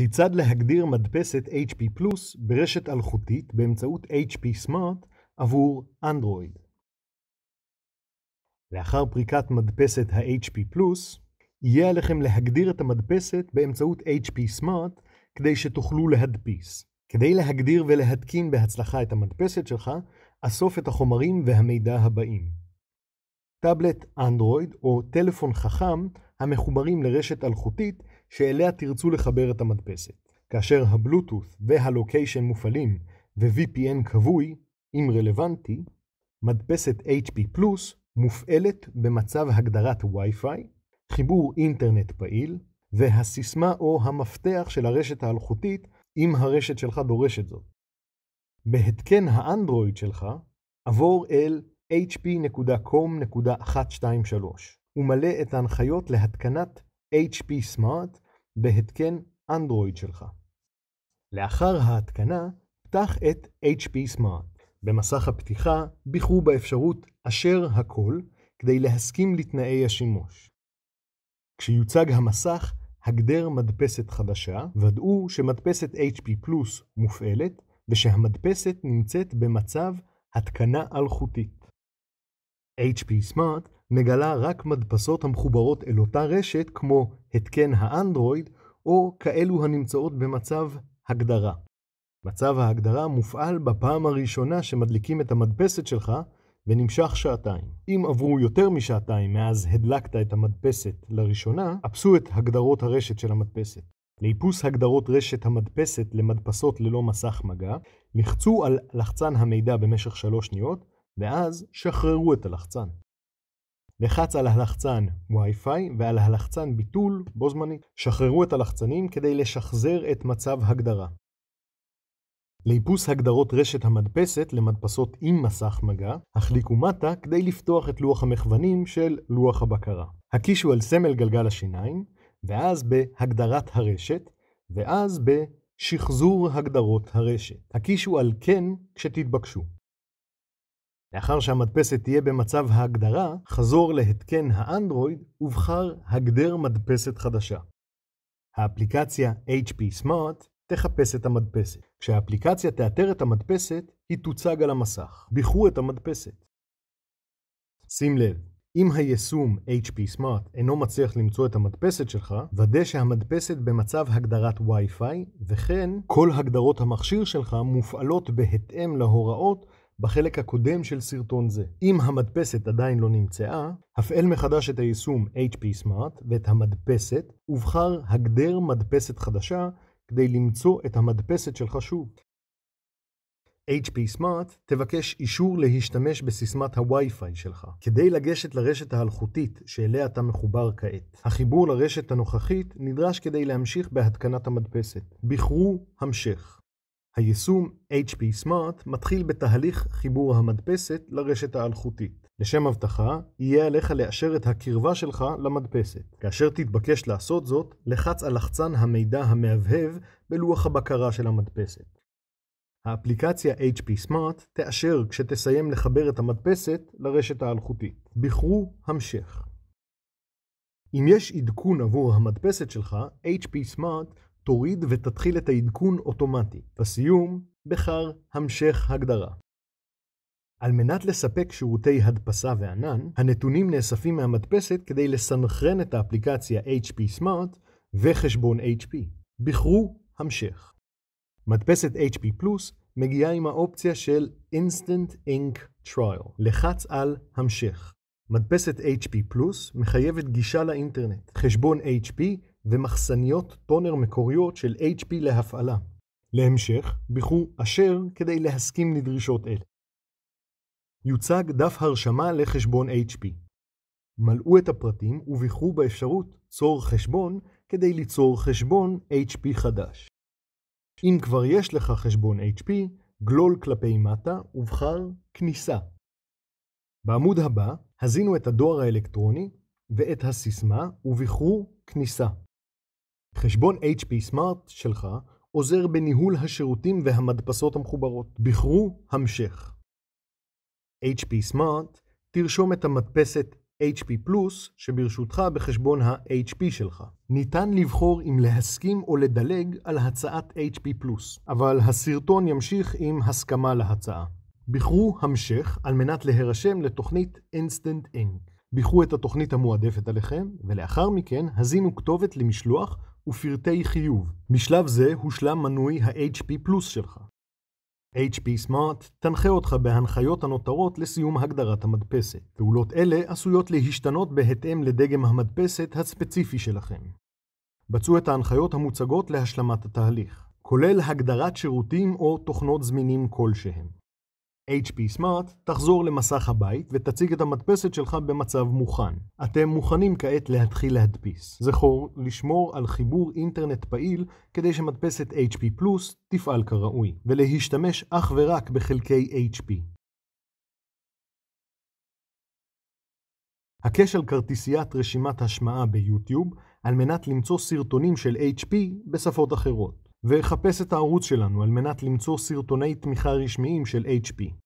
כיצד להגדיר מדפסת HP פלוס ברשת אלחוטית באמצעות HP סמארט עבור אנדרואיד. לאחר פריקת מדפסת ה-HP פלוס, יהיה עליכם להגדיר את המדפסת באמצעות HP סמארט כדי שתוכלו להדפיס. כדי להגדיר ולהתקין בהצלחה את המדפסת שלך, אסוף את החומרים והמידע הבאים. טאבלט אנדרואיד או טלפון חכם המחוברים לרשת אלחוטית שאליה תרצו לחבר את המדפסת. כאשר הבלוטות' והלוקיישן מופעלים ו-VPN כבוי, אם רלוונטי, מדפסת HP+, מופעלת במצב הגדרת Wi-Fi, חיבור אינטרנט פעיל, והסיסמה או המפתח של הרשת האלחוטית, אם הרשת שלך דורשת זאת. בהתקן האנדרואיד שלך, עבור אל hp.com.123 ומלא את ההנחיות להתקנת HP Smart בהתקן אנדרואיד שלך. לאחר ההתקנה, פתח את HP Smart. במסך הפתיחה, בחרו באפשרות אשר הכל כדי להסכים לתנאי השימוש. כשיוצג המסך, הגדר מדפסת חדשה, ודאו שמדפסת HP Plus מופעלת ושהמדפסת נמצאת במצב התקנה אלחוטית. HP-Smart מגלה רק מדפסות המחוברות אל אותה רשת כמו התקן האנדרואיד או כאלו הנמצאות במצב הגדרה. מצב ההגדרה מופעל בפעם הראשונה שמדליקים את המדפסת שלך ונמשך שעתיים. אם עברו יותר משעתיים מאז הדלקת את המדפסת לראשונה, אפסו את הגדרות הרשת של המדפסת. לאיפוס הגדרות רשת המדפסת למדפסות ללא מסך מגע, לחצו על לחצן המידע במשך שלוש שניות ואז שחררו את הלחצן. לחץ על הלחצן Wi-Fi ועל הלחצן ביטול בו זמנית. שחררו את הלחצנים כדי לשחזר את מצב הגדרה. לאיפוס הגדרות רשת המדפסת למדפסות עם מסך מגע, החליקו מטה כדי לפתוח את לוח המכוונים של לוח הבקרה. הקישו על סמל גלגל השיניים, ואז בהגדרת הרשת, ואז בשחזור הגדרות הרשת. הקישו על כן כשתתבקשו. לאחר שהמדפסת תהיה במצב ההגדרה, חזור להתקן האנדרואיד ובחר הגדר מדפסת חדשה. האפליקציה HP Smart תחפש את המדפסת. כשהאפליקציה תאתר את המדפסת, היא תוצג על המסך. ביחו את המדפסת. שים לב, אם היישום HP Smart אינו מצליח למצוא את המדפסת שלך, ודא שהמדפסת במצב הגדרת Wi-Fi, וכן כל הגדרות המכשיר שלך מופעלות בהתאם להוראות בחלק הקודם של סרטון זה. אם המדפסת עדיין לא נמצאה, הפעל מחדש את היישום HP Smart ואת המדפסת, ובחר הגדר מדפסת חדשה כדי למצוא את המדפסת שלך שוב. HP Smart תבקש אישור להשתמש בסיסמת הווי-פיי שלך, כדי לגשת לרשת האלחוטית שאליה אתה מחובר כעת. החיבור לרשת הנוכחית נדרש כדי להמשיך בהתקנת המדפסת. בחרו המשך. היישום HP Smart מתחיל בתהליך חיבור המדפסת לרשת האלחוטית. לשם הבטחה, יהיה עליך לאשר את הקרבה שלך למדפסת. כאשר תתבקש לעשות זאת, לחץ על לחצן המידע המהבהב בלוח הבקרה של המדפסת. האפליקציה HP Smart תאשר כשתסיים לחבר את המדפסת לרשת האלחוטית. בחרו המשך. אם יש עדכון עבור המדפסת שלך, HP Smart תוריד ותתחיל את העדכון אוטומטי. בסיום, בחר המשך הגדרה. על מנת לספק שירותי הדפסה וענן, הנתונים נאספים מהמדפסת כדי לסנכרן את האפליקציה HP Smart וחשבון HP. בחרו המשך. מדפסת HP Plus מגיעה עם האופציה של Instant Ink Trial. לחץ על המשך. מדפסת HP Plus מחייבת גישה לאינטרנט. חשבון HP ומחסניות טונר מקוריות של HP להפעלה. להמשך, ביחו אשר כדי להסכים לדרישות אלה. יוצג דף הרשמה לחשבון HP. מלאו את הפרטים וביחו באפשרות צור חשבון כדי ליצור חשבון HP חדש. אם כבר יש לך חשבון HP, גלול כלפי מטה ובחר כניסה. בעמוד הבא, הזינו את הדואר האלקטרוני ואת הסיסמה ובחרו כניסה. חשבון HP Smart שלך עוזר בניהול השירותים והמדפסות המחוברות. בחרו המשך. HP Smart תרשום את המדפסת HP Plus שברשותך בחשבון ה-HP שלך. ניתן לבחור אם להסכים או לדלג על הצעת HP Plus, אבל הסרטון ימשיך עם הסכמה להצעה. בחרו המשך על מנת להירשם לתוכנית Instant Ink. בחרו את התוכנית המועדפת עליכם, ולאחר מכן הזינו כתובת למשלוח ופרטי חיוב. בשלב זה הושלם מנוי ה-HP פלוס שלך. HP Smart תנחה אותך בהנחיות הנותרות לסיום הגדרת המדפסת. פעולות אלה עשויות להשתנות בהתאם לדגם המדפסת הספציפי שלכם. בצעו את ההנחיות המוצגות להשלמת התהליך, כולל הגדרת שירותים או תוכנות זמינים כלשהם. HP Smart תחזור למסך הבית ותציג את המדפסת שלך במצב מוכן. אתם מוכנים כעת להתחיל להדפיס. זכור לשמור על חיבור אינטרנט פעיל כדי שמדפסת HP Plus תפעל כראוי, ולהשתמש אך ורק בחלקי HP. הקש על כרטיסיית רשימת השמעה ביוטיוב על מנת למצוא סרטונים של HP בשפות אחרות. ואחפש את הערוץ שלנו על מנת למצוא סרטוני תמיכה רשמיים של HP.